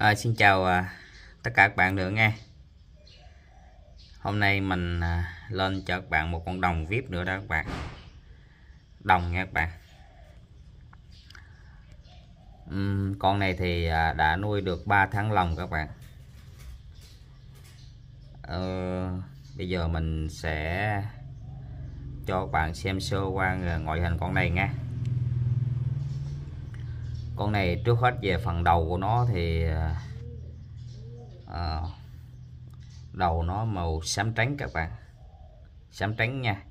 À, xin chào à, tất cả các bạn nữa nghe Hôm nay mình à, lên cho các bạn một con đồng vip nữa đó các bạn Đồng nha các bạn uhm, Con này thì à, đã nuôi được 3 tháng lòng các bạn ờ, Bây giờ mình sẽ cho các bạn xem sơ qua ngoại hình con này nha con này trước hết về phần đầu của nó thì à, đầu nó màu xám trắng các bạn xám trắng nha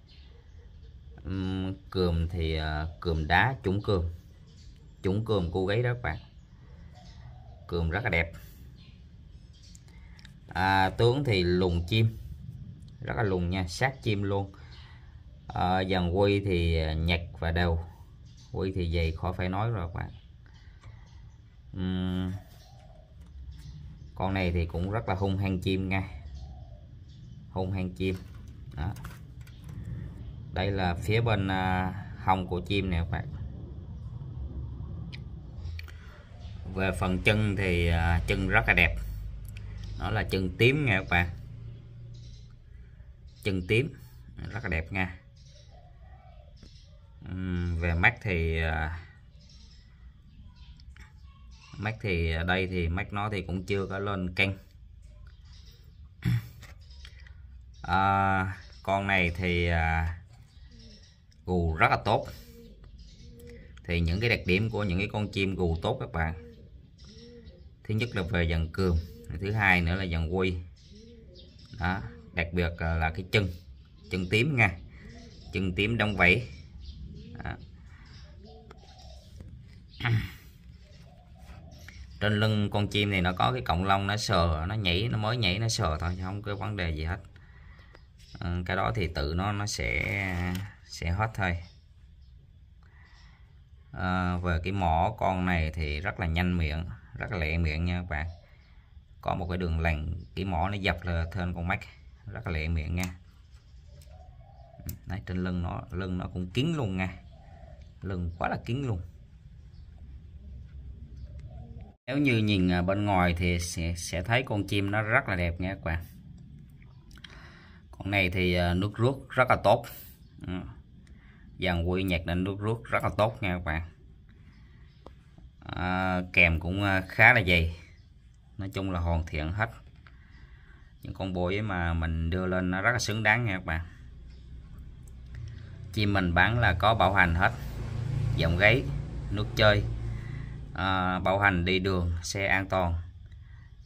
uhm, cườm thì à, cườm đá chủng cườm chủng cườm cô gái đó các bạn cườm rất là đẹp à, tướng thì lùn chim rất là lùn nha sát chim luôn à, ờ, dàn quy thì nhặt và đều quy thì dày khỏi phải nói rồi các bạn con này thì cũng rất là hung hăng chim nha hung hăng chim đó. đây là phía bên à, hông của chim nè các bạn về phần chân thì à, chân rất là đẹp nó là chân tím nha các bạn chân tím rất là đẹp nha về mắt thì à, Mac thì à, đây thì Mac nó thì cũng chưa có lên kênh à, con này thì à, gù rất là tốt thì những cái đặc điểm của những cái con chim gù tốt các bạn thứ nhất là về dần cường thứ hai nữa là dần quy đó đặc biệt à, là cái chân chân tím nha chân tím đông vẫy trên lưng con chim này nó có cái cộng lông nó sờ nó nhảy nó mới nhảy nó sờ thôi chứ không có vấn đề gì hết ừ, cái đó thì tự nó nó sẽ sẽ hết thôi à, về cái mỏ con này thì rất là nhanh miệng rất là lẹ miệng nha các bạn có một cái đường lành cái mỏ nó dập là thêm con mắt rất là lẹ miệng nha ừ, Đấy, trên lưng nó lưng nó cũng kín luôn nha lưng quá là kín luôn nếu như nhìn à, bên ngoài thì sẽ, sẽ thấy con chim nó rất là đẹp nha các bạn con này thì à, nước rút rất là tốt ừ. dàn quy nhạc nên nước rút rất là tốt nha các bạn à, kèm cũng à, khá là dày nói chung là hoàn thiện hết những con bối mà mình đưa lên nó rất là xứng đáng nha các bạn chim mình bán là có bảo hành hết dòng gáy nước chơi à, bảo hành đi đường xe an toàn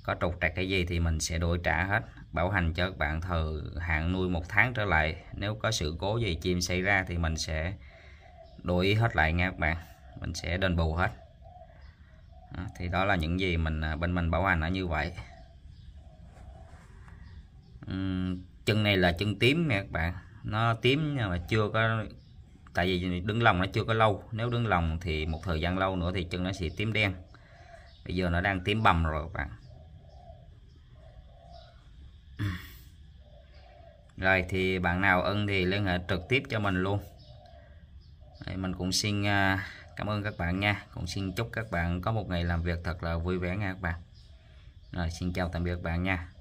có trục trặc cái gì thì mình sẽ đổi trả hết bảo hành cho các bạn thờ hạn nuôi một tháng trở lại nếu có sự cố gì chim xảy ra thì mình sẽ đổi hết lại nha các bạn mình sẽ đền bù hết đó, thì đó là những gì mình à, bên mình bảo hành nó như vậy uhm, chân này là chân tím nha các bạn nó tím nhưng mà chưa có tại vì đứng lòng nó chưa có lâu nếu đứng lòng thì một thời gian lâu nữa thì chân nó sẽ tím đen bây giờ nó đang tím bầm rồi các bạn rồi thì bạn nào ân thì liên hệ trực tiếp cho mình luôn Đấy, mình cũng xin à, cảm ơn các bạn nha cũng xin chúc các bạn có một ngày làm việc thật là vui vẻ nha các bạn rồi xin chào tạm biệt các bạn nha